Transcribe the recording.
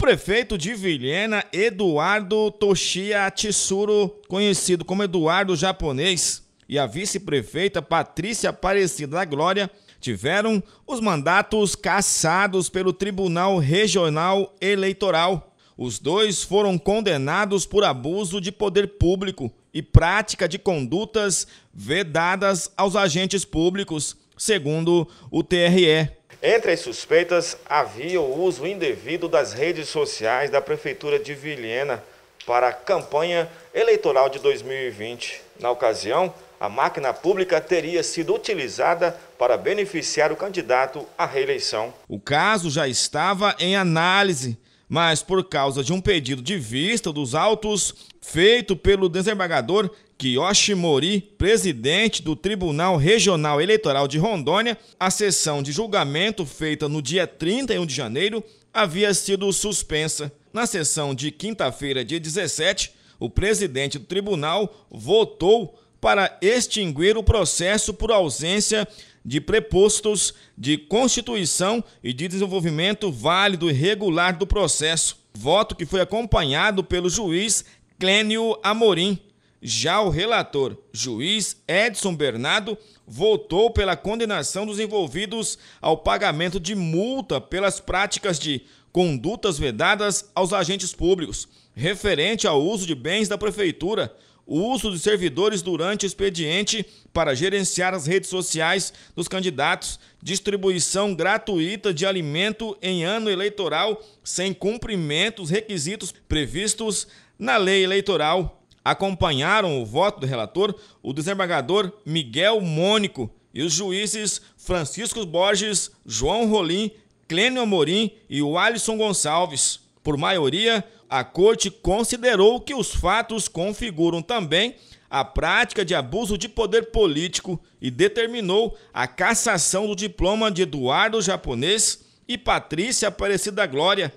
prefeito de Vilhena, Eduardo Toshia Tsuru, conhecido como Eduardo Japonês, e a vice-prefeita Patrícia Aparecida da Glória tiveram os mandatos cassados pelo Tribunal Regional Eleitoral. Os dois foram condenados por abuso de poder público e prática de condutas vedadas aos agentes públicos, segundo o TRE. Entre as suspeitas, havia o uso indevido das redes sociais da Prefeitura de Vilhena para a campanha eleitoral de 2020. Na ocasião, a máquina pública teria sido utilizada para beneficiar o candidato à reeleição. O caso já estava em análise, mas por causa de um pedido de vista dos autos feito pelo desembargador Kiyoshi Mori, presidente do Tribunal Regional Eleitoral de Rondônia, a sessão de julgamento feita no dia 31 de janeiro havia sido suspensa. Na sessão de quinta-feira, dia 17, o presidente do tribunal votou para extinguir o processo por ausência de prepostos de constituição e de desenvolvimento válido e regular do processo. Voto que foi acompanhado pelo juiz Clênio Amorim. Já o relator, juiz Edson Bernardo, votou pela condenação dos envolvidos ao pagamento de multa pelas práticas de condutas vedadas aos agentes públicos, referente ao uso de bens da prefeitura, o uso de servidores durante expediente para gerenciar as redes sociais dos candidatos, distribuição gratuita de alimento em ano eleitoral sem cumprimento dos requisitos previstos na lei eleitoral Acompanharam o voto do relator o desembargador Miguel Mônico e os juízes Francisco Borges, João Rolim, Clênio Amorim e o Alisson Gonçalves. Por maioria, a corte considerou que os fatos configuram também a prática de abuso de poder político e determinou a cassação do diploma de Eduardo Japonês e Patrícia Aparecida Glória